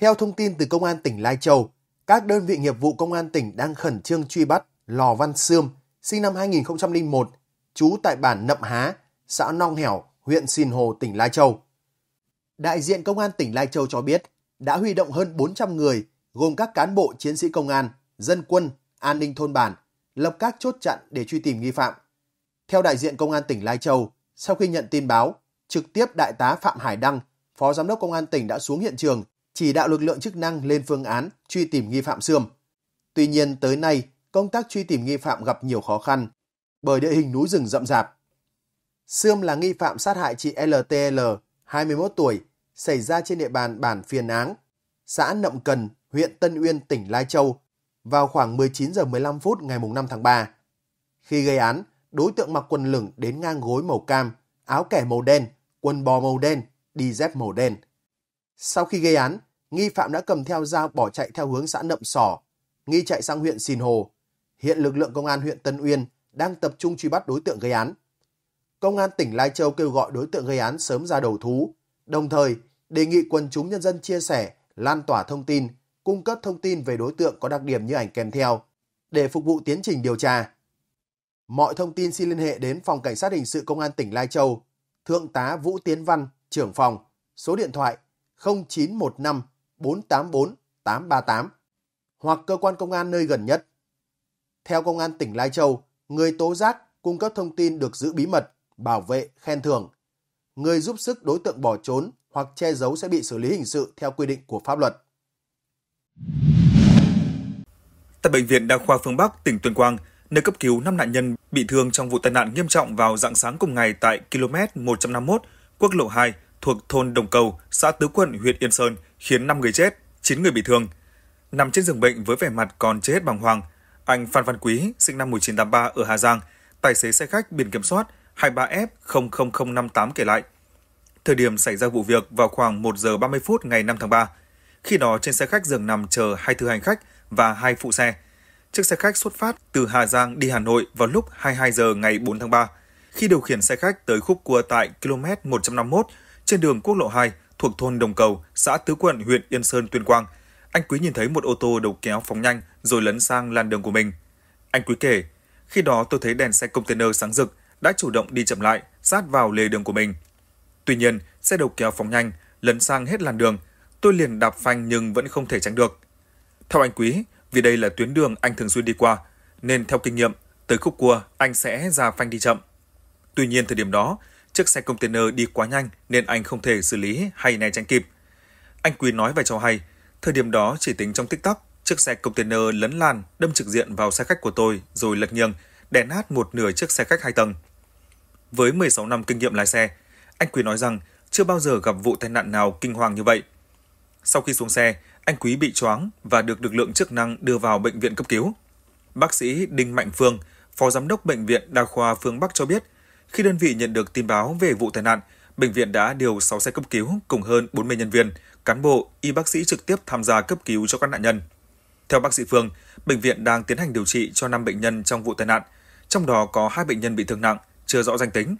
Theo thông tin từ Công an tỉnh Lai Châu, các đơn vị nghiệp vụ Công an tỉnh đang khẩn trương truy bắt Lò Văn Sươm, sinh năm 2001, trú tại bản Nậm Há, xã Nong Hẻo, huyện Sìn Hồ, tỉnh Lai Châu. Đại diện Công an tỉnh Lai Châu cho biết đã huy động hơn 400 người, gồm các cán bộ chiến sĩ công an, dân quân, an ninh thôn bản, lập các chốt chặn để truy tìm nghi phạm. Theo đại diện Công an tỉnh Lai Châu, sau khi nhận tin báo, trực tiếp Đại tá Phạm Hải Đăng, Phó Giám đốc Công an tỉnh đã xuống hiện trường chỉ đạo lực lượng chức năng lên phương án truy tìm nghi phạm Sươm. Tuy nhiên tới nay, công tác truy tìm nghi phạm gặp nhiều khó khăn bởi địa hình núi rừng rậm rạp. Sươm là nghi phạm sát hại chị LTL, 21 tuổi, xảy ra trên địa bàn bản Phiền Áng, xã Nậm Cần, huyện Tân Uyên, tỉnh Lai Châu, vào khoảng 19 giờ 15 phút ngày 5 tháng 3. Khi gây án, đối tượng mặc quần lửng đến ngang gối màu cam, áo kẻ màu đen, quần bò màu đen, đi dép màu đen. Sau khi gây án, nghi phạm đã cầm theo dao bỏ chạy theo hướng xã Nậm Sỏ, nghi chạy sang huyện Sìn Hồ. Hiện lực lượng công an huyện Tân Uyên đang tập trung truy bắt đối tượng gây án. Công an tỉnh Lai Châu kêu gọi đối tượng gây án sớm ra đầu thú, đồng thời đề nghị quần chúng nhân dân chia sẻ, lan tỏa thông tin, cung cấp thông tin về đối tượng có đặc điểm như ảnh kèm theo để phục vụ tiến trình điều tra. Mọi thông tin xin liên hệ đến Phòng Cảnh sát Hình sự Công an tỉnh Lai Châu, Thượng tá Vũ Tiến Văn, trưởng phòng, số điện thoại 0915 484-838 hoặc cơ quan công an nơi gần nhất. Theo Công an tỉnh Lai Châu, người tố giác cung cấp thông tin được giữ bí mật, bảo vệ, khen thưởng. Người giúp sức đối tượng bỏ trốn hoặc che giấu sẽ bị xử lý hình sự theo quy định của pháp luật. Tại Bệnh viện Đa khoa Phương Bắc, tỉnh Tuyên Quang, nơi cấp cứu 5 nạn nhân bị thương trong vụ tai nạn nghiêm trọng vào dạng sáng cùng ngày tại km 151, quốc lộ 2, thuộc thôn Đồng Cầu, xã Tứ Quận, huyện Yên Sơn khiến 5 người chết, 9 người bị thương. Nằm trên giường bệnh với vẻ mặt còn chưa hết bàng hoàng, anh Phan Văn Quý, sinh năm 1983 ở Hà Giang, tài xế xe khách biển kiểm soát 23F00058 kể lại. Thời điểm xảy ra vụ việc vào khoảng 1 giờ 30 phút ngày 5 tháng 3. Khi đó trên xe khách giường nằm chờ hai thư hành khách và hai phụ xe. Chiếc xe khách xuất phát từ Hà Giang đi Hà Nội vào lúc 22 giờ ngày 4 tháng 3. Khi điều khiển xe khách tới khúc cua tại km 151 trên đường quốc lộ 2 thuộc thôn Đồng Cầu, xã Tứ Quận, huyện Yên Sơn, Tuyên Quang. Anh Quý nhìn thấy một ô tô đầu kéo phóng nhanh rồi lấn sang làn đường của mình. Anh Quý kể, khi đó tôi thấy đèn xe container sáng rực, đã chủ động đi chậm lại, sát vào lề đường của mình. Tuy nhiên, xe đầu kéo phóng nhanh, lấn sang hết làn đường. Tôi liền đạp phanh nhưng vẫn không thể tránh được. Theo anh Quý, vì đây là tuyến đường anh thường xuyên đi qua, nên theo kinh nghiệm, tới khúc cua anh sẽ ra phanh đi chậm. Tuy nhiên thời điểm đó, chiếc xe container đi quá nhanh nên anh không thể xử lý hay né tránh kịp. Anh Quý nói và cho hay, thời điểm đó chỉ tính trong tích tắc, chiếc xe container lấn làn đâm trực diện vào xe khách của tôi rồi lật nghiêng, đè nát một nửa chiếc xe khách hai tầng. Với 16 năm kinh nghiệm lái xe, anh Quý nói rằng chưa bao giờ gặp vụ tai nạn nào kinh hoàng như vậy. Sau khi xuống xe, anh Quý bị choáng và được lực lượng chức năng đưa vào bệnh viện cấp cứu. Bác sĩ Đinh Mạnh Phương, Phó Giám đốc Bệnh viện Đa khoa Phương Bắc cho biết – khi đơn vị nhận được tin báo về vụ tai nạn, bệnh viện đã điều 6 xe cấp cứu cùng hơn 40 nhân viên, cán bộ, y bác sĩ trực tiếp tham gia cấp cứu cho các nạn nhân. Theo bác sĩ Phương, bệnh viện đang tiến hành điều trị cho 5 bệnh nhân trong vụ tai nạn, trong đó có hai bệnh nhân bị thương nặng, chưa rõ danh tính.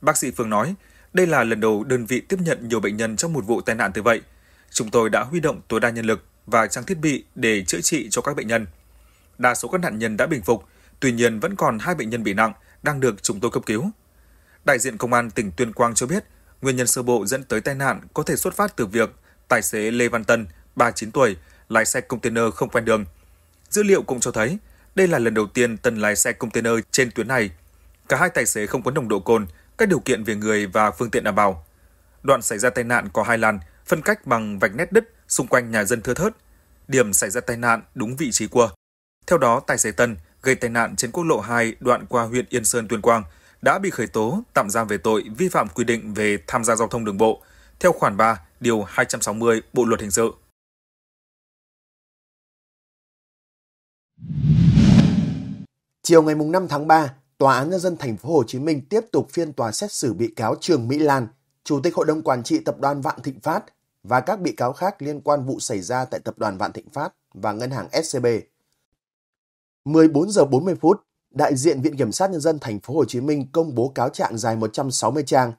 Bác sĩ Phương nói, đây là lần đầu đơn vị tiếp nhận nhiều bệnh nhân trong một vụ tai nạn như vậy. Chúng tôi đã huy động tối đa nhân lực và trang thiết bị để chữa trị cho các bệnh nhân. Đa số các nạn nhân đã bình phục, tuy nhiên vẫn còn hai bệnh nhân bị nặng – đang được chúng tôi cấp cứu. Đại diện Công an tỉnh Tuyên Quang cho biết, nguyên nhân sơ bộ dẫn tới tai nạn có thể xuất phát từ việc tài xế Lê Văn Tân, 39 tuổi, lái xe container không quen đường. Dữ liệu cũng cho thấy, đây là lần đầu tiên Tân lái xe container trên tuyến này. Cả hai tài xế không có nồng độ cồn, các điều kiện về người và phương tiện đảm bảo. Đoạn xảy ra tai nạn có hai làn, phân cách bằng vạch nét đứt xung quanh nhà dân thưa thớt. Điểm xảy ra tai nạn đúng vị trí cua. Theo đó, tài xế Tân gây tai nạn trên quốc lộ 2 đoạn qua huyện Yên Sơn Tuyên Quang đã bị khởi tố tạm giam về tội vi phạm quy định về tham gia giao thông đường bộ theo khoản 3, điều 260 Bộ luật hình sự. Chiều ngày 5 tháng 3, Tòa án nhân dân thành phố Hồ Chí Minh tiếp tục phiên tòa xét xử bị cáo Trường Mỹ Lan, chủ tịch hội đồng quản trị tập đoàn Vạn Thịnh Phát và các bị cáo khác liên quan vụ xảy ra tại tập đoàn Vạn Thịnh Phát và ngân hàng SCB 14 giờ 40 phút, đại diện Viện Kiểm sát Nhân dân Thành phố Hồ Chí Minh công bố cáo trạng dài 160 trang.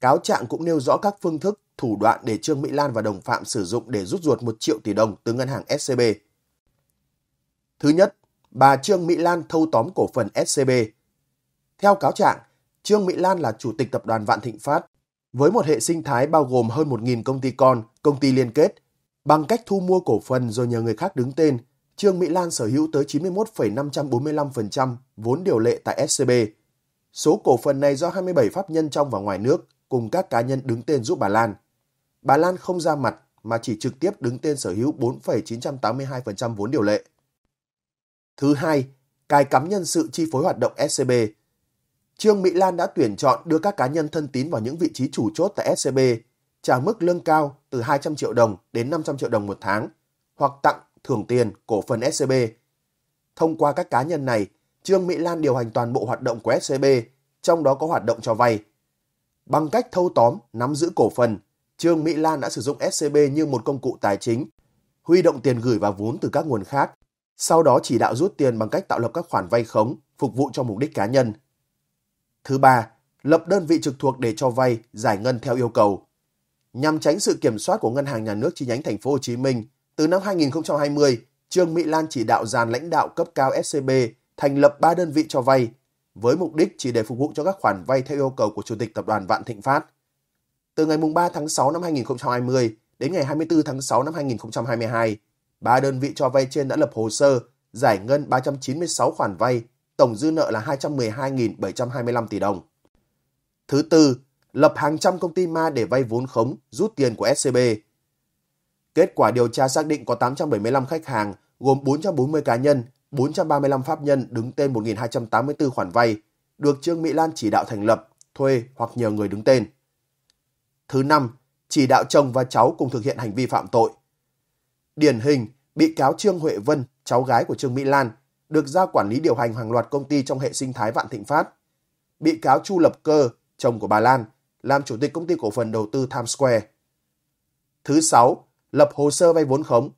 Cáo trạng cũng nêu rõ các phương thức, thủ đoạn để Trương Mỹ Lan và đồng phạm sử dụng để rút ruột 1 triệu tỷ đồng từ ngân hàng SCB. Thứ nhất, bà Trương Mỹ Lan thâu tóm cổ phần SCB. Theo cáo trạng, Trương Mỹ Lan là chủ tịch tập đoàn Vạn Thịnh Phát với một hệ sinh thái bao gồm hơn 1.000 công ty con, công ty liên kết bằng cách thu mua cổ phần rồi nhờ người khác đứng tên Trương Mỹ Lan sở hữu tới 91,545% vốn điều lệ tại SCB. Số cổ phần này do 27 pháp nhân trong và ngoài nước cùng các cá nhân đứng tên giúp bà Lan. Bà Lan không ra mặt mà chỉ trực tiếp đứng tên sở hữu 4,982% vốn điều lệ. Thứ hai, cài cắm nhân sự chi phối hoạt động SCB. Trương Mỹ Lan đã tuyển chọn đưa các cá nhân thân tín vào những vị trí chủ chốt tại SCB, trả mức lương cao từ 200 triệu đồng đến 500 triệu đồng một tháng, hoặc tặng thưởng Tiền, cổ phần SCB. Thông qua các cá nhân này, Trương Mỹ Lan điều hành toàn bộ hoạt động của SCB, trong đó có hoạt động cho vay. Bằng cách thâu tóm, nắm giữ cổ phần, Trương Mỹ Lan đã sử dụng SCB như một công cụ tài chính, huy động tiền gửi và vốn từ các nguồn khác, sau đó chỉ đạo rút tiền bằng cách tạo lập các khoản vay khống, phục vụ cho mục đích cá nhân. Thứ ba, lập đơn vị trực thuộc để cho vay, giải ngân theo yêu cầu. Nhằm tránh sự kiểm soát của Ngân hàng Nhà nước chi nhánh Thành phố Hồ Chí Minh từ năm 2020, Trương Mỹ Lan chỉ đạo dàn lãnh đạo cấp cao SCB thành lập 3 đơn vị cho vay, với mục đích chỉ để phục vụ cho các khoản vay theo yêu cầu của Chủ tịch Tập đoàn Vạn Thịnh Phát. Từ ngày 3 tháng 6 năm 2020 đến ngày 24 tháng 6 năm 2022, ba đơn vị cho vay trên đã lập hồ sơ giải ngân 396 khoản vay, tổng dư nợ là 212.725 tỷ đồng. Thứ tư, lập hàng trăm công ty ma để vay vốn khống, rút tiền của SCB – Kết quả điều tra xác định có 875 khách hàng gồm 440 cá nhân, 435 pháp nhân đứng tên 1.284 khoản vay, được Trương Mỹ Lan chỉ đạo thành lập, thuê hoặc nhờ người đứng tên. Thứ năm, chỉ đạo chồng và cháu cùng thực hiện hành vi phạm tội. Điển hình, bị cáo Trương Huệ Vân, cháu gái của Trương Mỹ Lan, được giao quản lý điều hành hàng loạt công ty trong hệ sinh thái Vạn Thịnh Phát. Bị cáo Chu Lập Cơ, chồng của bà Lan, làm chủ tịch công ty cổ phần đầu tư Times Square. Thứ sáu, lập hồ sơ vay vốn khống.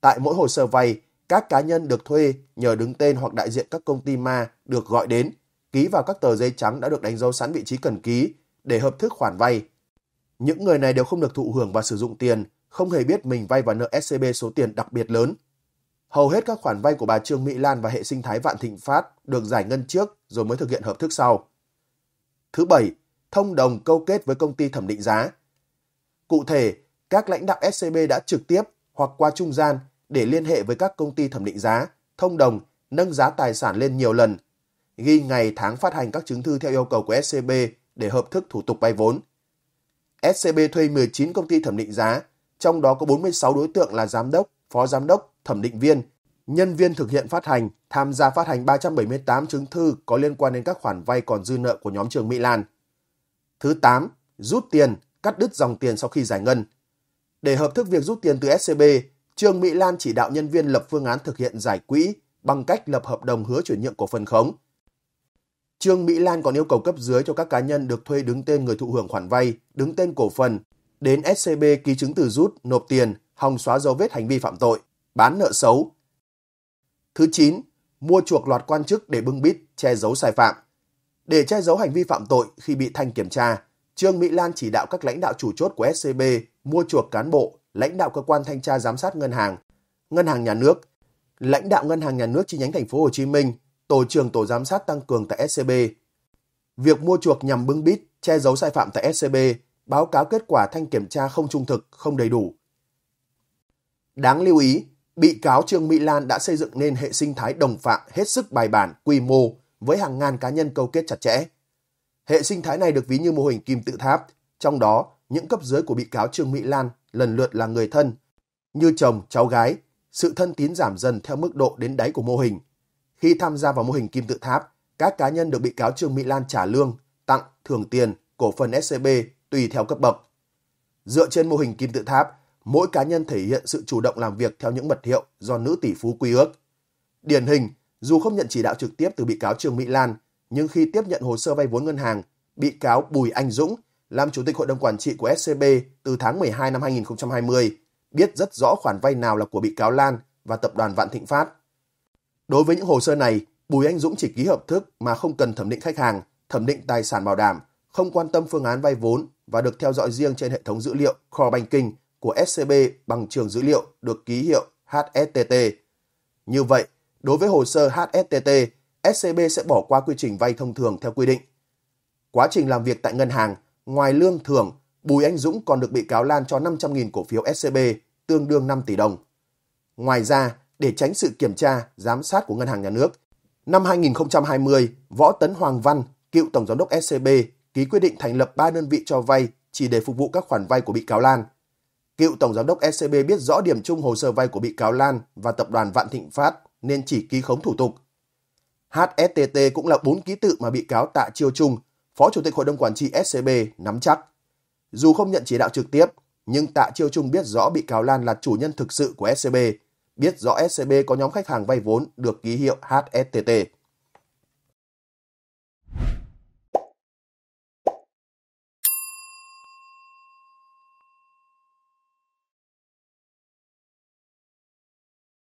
Tại mỗi hồ sơ vay, các cá nhân được thuê nhờ đứng tên hoặc đại diện các công ty ma được gọi đến, ký vào các tờ giấy trắng đã được đánh dấu sẵn vị trí cần ký để hợp thức khoản vay. Những người này đều không được thụ hưởng và sử dụng tiền, không hề biết mình vay và nợ SCB số tiền đặc biệt lớn. Hầu hết các khoản vay của bà Trương Mỹ Lan và hệ sinh thái Vạn Thịnh Phát được giải ngân trước rồi mới thực hiện hợp thức sau. Thứ bảy, thông đồng câu kết với công ty thẩm định giá. Cụ thể, các lãnh đạo SCB đã trực tiếp hoặc qua trung gian để liên hệ với các công ty thẩm định giá, thông đồng, nâng giá tài sản lên nhiều lần, ghi ngày tháng phát hành các chứng thư theo yêu cầu của SCB để hợp thức thủ tục vay vốn. SCB thuê 19 công ty thẩm định giá, trong đó có 46 đối tượng là giám đốc, phó giám đốc, thẩm định viên, nhân viên thực hiện phát hành, tham gia phát hành 378 chứng thư có liên quan đến các khoản vay còn dư nợ của nhóm trường Mỹ Lan. Thứ 8. Rút tiền, cắt đứt dòng tiền sau khi giải ngân. Để hợp thức việc rút tiền từ SCB, Trương Mỹ Lan chỉ đạo nhân viên lập phương án thực hiện giải quỹ bằng cách lập hợp đồng hứa chuyển nhượng cổ phần khống. Trương Mỹ Lan còn yêu cầu cấp dưới cho các cá nhân được thuê đứng tên người thụ hưởng khoản vay, đứng tên cổ phần, đến SCB ký chứng từ rút, nộp tiền, hòng xóa dấu vết hành vi phạm tội, bán nợ xấu. Thứ 9. Mua chuộc loạt quan chức để bưng bít, che giấu sai phạm. Để che giấu hành vi phạm tội khi bị thanh kiểm tra, Trương Mỹ Lan chỉ đạo các lãnh đạo chủ chốt của SCB mua chuộc cán bộ, lãnh đạo cơ quan thanh tra giám sát ngân hàng, ngân hàng nhà nước, lãnh đạo ngân hàng nhà nước chi nhánh thành phố Hồ Chí Minh, tổ trưởng tổ giám sát tăng cường tại SCB. Việc mua chuộc nhằm bưng bít, che giấu sai phạm tại SCB, báo cáo kết quả thanh kiểm tra không trung thực, không đầy đủ. Đáng lưu ý, bị cáo Trương Mỹ Lan đã xây dựng nên hệ sinh thái đồng phạm hết sức bài bản, quy mô với hàng ngàn cá nhân câu kết chặt chẽ. Hệ sinh thái này được ví như mô hình kim tự tháp, trong đó những cấp dưới của bị cáo Trương Mỹ Lan lần lượt là người thân, như chồng, cháu gái, sự thân tín giảm dần theo mức độ đến đáy của mô hình. Khi tham gia vào mô hình kim tự tháp, các cá nhân được bị cáo Trương Mỹ Lan trả lương, tặng, thưởng tiền, cổ phần SCB e tùy theo cấp bậc. Dựa trên mô hình kim tự tháp, mỗi cá nhân thể hiện sự chủ động làm việc theo những mật hiệu do nữ tỷ phú quy ước. Điển hình, dù không nhận chỉ đạo trực tiếp từ bị cáo Trương Mỹ Lan, nhưng khi tiếp nhận hồ sơ vay vốn ngân hàng, bị cáo Bùi Anh Dũng – làm chủ tịch hội đồng quản trị của SCB từ tháng 12 năm 2020, biết rất rõ khoản vay nào là của bị cáo Lan và tập đoàn Vạn Thịnh Phát. Đối với những hồ sơ này, Bùi Anh Dũng chỉ ký hợp thức mà không cần thẩm định khách hàng, thẩm định tài sản bảo đảm, không quan tâm phương án vay vốn và được theo dõi riêng trên hệ thống dữ liệu Core Banking của SCB bằng trường dữ liệu được ký hiệu HSTT. Như vậy, đối với hồ sơ HSTT, SCB sẽ bỏ qua quy trình vay thông thường theo quy định. Quá trình làm việc tại ngân hàng, ngoài lương thưởng, Bùi Anh Dũng còn được bị cáo Lan cho 500.000 cổ phiếu SCB, tương đương 5 tỷ đồng. Ngoài ra, để tránh sự kiểm tra, giám sát của Ngân hàng Nhà nước, năm 2020, Võ Tấn Hoàng Văn, cựu Tổng Giám đốc SCB, ký quyết định thành lập 3 đơn vị cho vay chỉ để phục vụ các khoản vay của bị cáo Lan. Cựu Tổng Giám đốc SCB biết rõ điểm chung hồ sơ vay của bị cáo Lan và tập đoàn Vạn Thịnh Phát nên chỉ ký khống thủ tục. HSTT cũng là bốn ký tự mà bị cáo tạ chiêu Trung. Phó Chủ tịch Hội đồng Quản trị SCB nắm chắc. Dù không nhận chỉ đạo trực tiếp, nhưng Tạ Chiêu Trung biết rõ bị cáo Lan là chủ nhân thực sự của SCB, biết rõ SCB có nhóm khách hàng vay vốn được ký hiệu HSTT. E